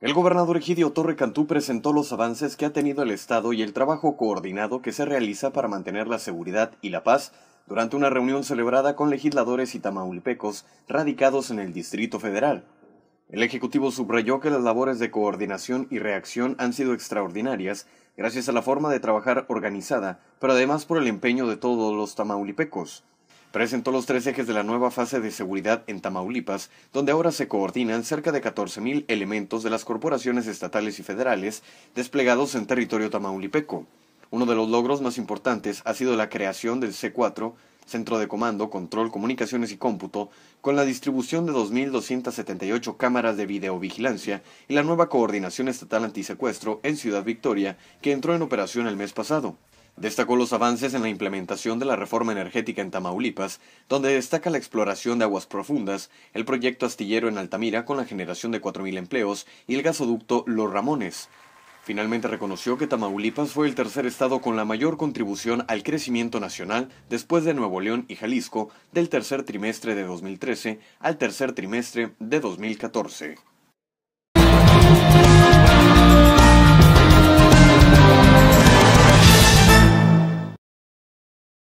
El gobernador Egidio Torre Cantú presentó los avances que ha tenido el Estado y el trabajo coordinado que se realiza para mantener la seguridad y la paz durante una reunión celebrada con legisladores y tamaulipecos radicados en el Distrito Federal. El Ejecutivo subrayó que las labores de coordinación y reacción han sido extraordinarias gracias a la forma de trabajar organizada, pero además por el empeño de todos los tamaulipecos presentó los tres ejes de la nueva fase de seguridad en Tamaulipas, donde ahora se coordinan cerca de 14.000 elementos de las corporaciones estatales y federales desplegados en territorio tamaulipeco. Uno de los logros más importantes ha sido la creación del C4, Centro de Comando, Control, Comunicaciones y Cómputo, con la distribución de 2.278 cámaras de videovigilancia y la nueva Coordinación Estatal Antisecuestro en Ciudad Victoria, que entró en operación el mes pasado. Destacó los avances en la implementación de la reforma energética en Tamaulipas, donde destaca la exploración de aguas profundas, el proyecto astillero en Altamira con la generación de 4.000 empleos y el gasoducto Los Ramones. Finalmente reconoció que Tamaulipas fue el tercer estado con la mayor contribución al crecimiento nacional después de Nuevo León y Jalisco del tercer trimestre de 2013 al tercer trimestre de 2014.